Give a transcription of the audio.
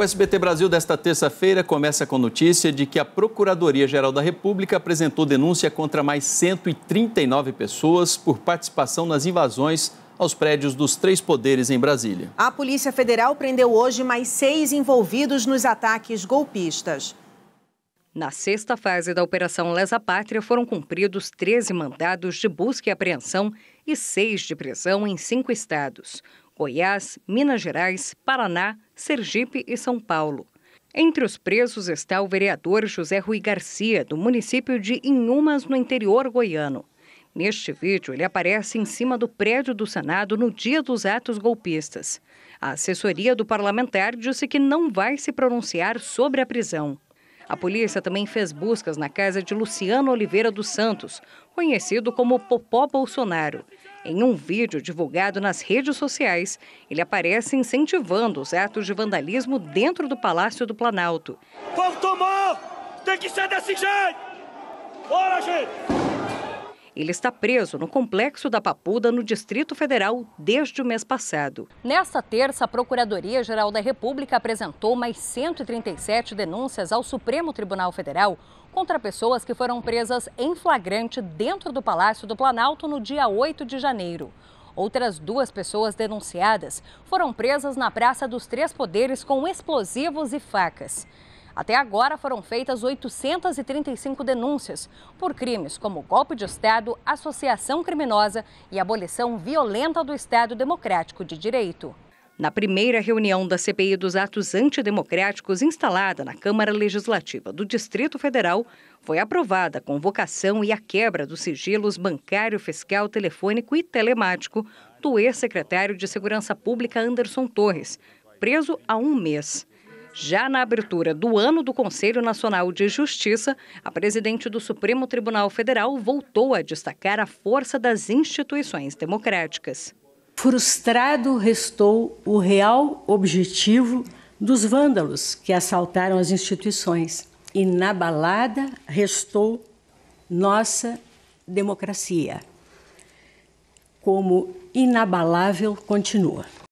O SBT Brasil desta terça-feira começa com notícia de que a Procuradoria-Geral da República apresentou denúncia contra mais 139 pessoas por participação nas invasões aos prédios dos três poderes em Brasília. A Polícia Federal prendeu hoje mais seis envolvidos nos ataques golpistas. Na sexta fase da Operação Lesa Pátria foram cumpridos 13 mandados de busca e apreensão e seis de prisão em cinco estados. Goiás, Minas Gerais, Paraná, Sergipe e São Paulo. Entre os presos está o vereador José Rui Garcia, do município de Inhumas, no interior goiano. Neste vídeo, ele aparece em cima do prédio do Senado no dia dos atos golpistas. A assessoria do parlamentar disse que não vai se pronunciar sobre a prisão. A polícia também fez buscas na casa de Luciano Oliveira dos Santos, conhecido como Popó Bolsonaro. Em um vídeo divulgado nas redes sociais, ele aparece incentivando os atos de vandalismo dentro do Palácio do Planalto. Vamos tomar! Tem que ser desse jeito! Bora, gente! Ele está preso no complexo da Papuda, no Distrito Federal, desde o mês passado. Nesta terça, a Procuradoria-Geral da República apresentou mais 137 denúncias ao Supremo Tribunal Federal contra pessoas que foram presas em flagrante dentro do Palácio do Planalto no dia 8 de janeiro. Outras duas pessoas denunciadas foram presas na Praça dos Três Poderes com explosivos e facas. Até agora foram feitas 835 denúncias por crimes como golpe de Estado, associação criminosa e abolição violenta do Estado Democrático de Direito. Na primeira reunião da CPI dos Atos Antidemocráticos, instalada na Câmara Legislativa do Distrito Federal, foi aprovada a convocação e a quebra dos sigilos bancário, fiscal, telefônico e telemático do ex-secretário de Segurança Pública Anderson Torres, preso há um mês. Já na abertura do ano do Conselho Nacional de Justiça, a presidente do Supremo Tribunal Federal voltou a destacar a força das instituições democráticas. Frustrado restou o real objetivo dos vândalos que assaltaram as instituições. E restou nossa democracia. Como inabalável continua.